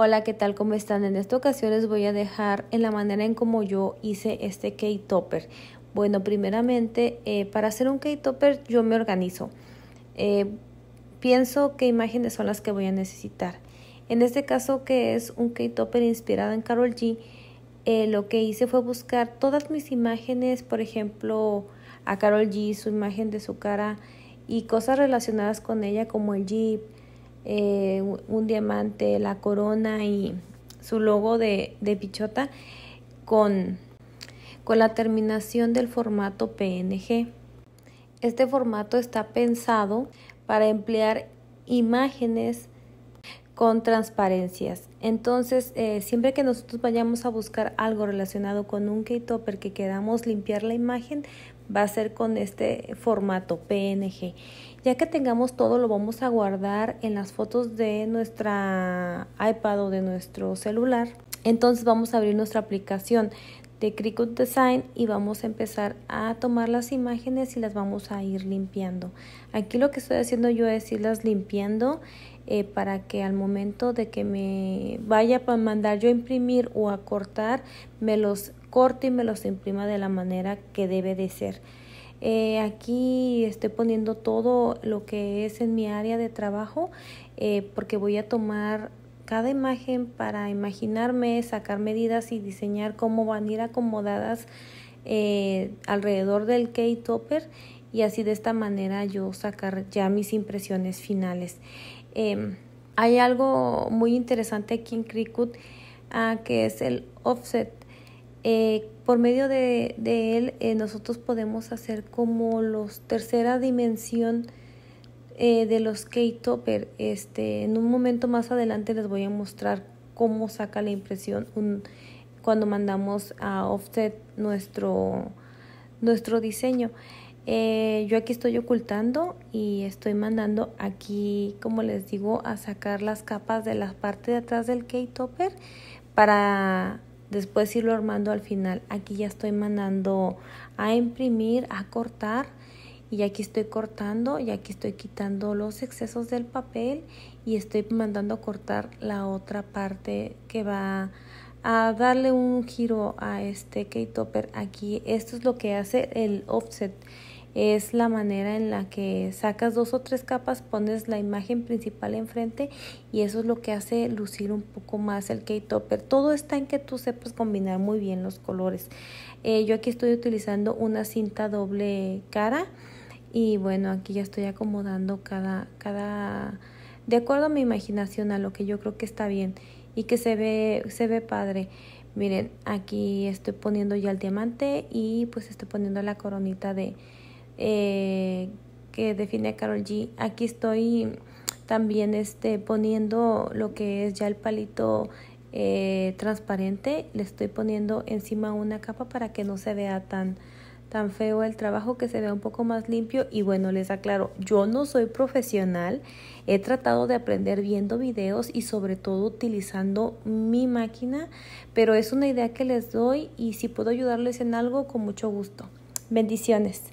Hola, ¿qué tal? ¿Cómo están? En esta ocasión les voy a dejar en la manera en como yo hice este cake topper. Bueno, primeramente, eh, para hacer un k topper yo me organizo. Eh, pienso qué imágenes son las que voy a necesitar. En este caso, que es un k topper inspirado en Carol G, eh, lo que hice fue buscar todas mis imágenes, por ejemplo, a Carol G, su imagen de su cara y cosas relacionadas con ella como el jeep, eh, un diamante, la corona y su logo de, de pichota con, con la terminación del formato PNG. Este formato está pensado para emplear imágenes con transparencias. Entonces, eh, siempre que nosotros vayamos a buscar algo relacionado con un K-Topper que queramos limpiar la imagen, va a ser con este formato PNG. Ya que tengamos todo, lo vamos a guardar en las fotos de nuestra iPad o de nuestro celular. Entonces vamos a abrir nuestra aplicación de Cricut Design y vamos a empezar a tomar las imágenes y las vamos a ir limpiando. Aquí lo que estoy haciendo yo es irlas limpiando eh, para que al momento de que me vaya para mandar yo a imprimir o a cortar, me los corte y me los imprima de la manera que debe de ser. Eh, aquí estoy poniendo todo lo que es en mi área de trabajo eh, porque voy a tomar cada imagen para imaginarme, sacar medidas y diseñar cómo van a ir acomodadas eh, alrededor del k topper y así de esta manera yo sacar ya mis impresiones finales. Em, hay algo muy interesante aquí en Cricut ah, que es el offset. Eh, por medio de, él eh, nosotros podemos hacer como los tercera dimensión eh, de los K-Topper. Este, en un momento más adelante les voy a mostrar cómo saca la impresión un, cuando mandamos a offset nuestro, nuestro diseño. yo aquí estoy ocultando y estoy mandando aquí, como les digo, a sacar las capas de la parte de atrás del K-Topper para después irlo armando al final. Aquí ya estoy mandando a imprimir, a cortar y aquí estoy cortando y aquí estoy quitando los excesos del papel y estoy mandando a cortar la otra parte que va a darle un giro a este K-Topper aquí. Esto es lo que hace el offset es la manera en la que sacas dos o tres capas, pones la imagen principal enfrente y eso es lo que hace lucir un poco más el k topper. Todo está en que tú sepas combinar muy bien los colores. Eh, yo aquí estoy utilizando una cinta doble cara y bueno, aquí ya estoy acomodando cada, cada, de acuerdo a mi imaginación, a lo que yo creo que está bien y que se ve, se ve padre. Miren, aquí estoy poniendo ya el diamante y pues estoy poniendo la coronita de, eh, que define a Carol G. Aquí estoy también este, poniendo lo que es ya el palito eh, transparente. Le estoy poniendo encima una capa para que no se vea tan tan feo el trabajo que se vea un poco más limpio y bueno les aclaro yo no soy profesional he tratado de aprender viendo videos y sobre todo utilizando mi máquina pero es una idea que les doy y si puedo ayudarles en algo con mucho gusto bendiciones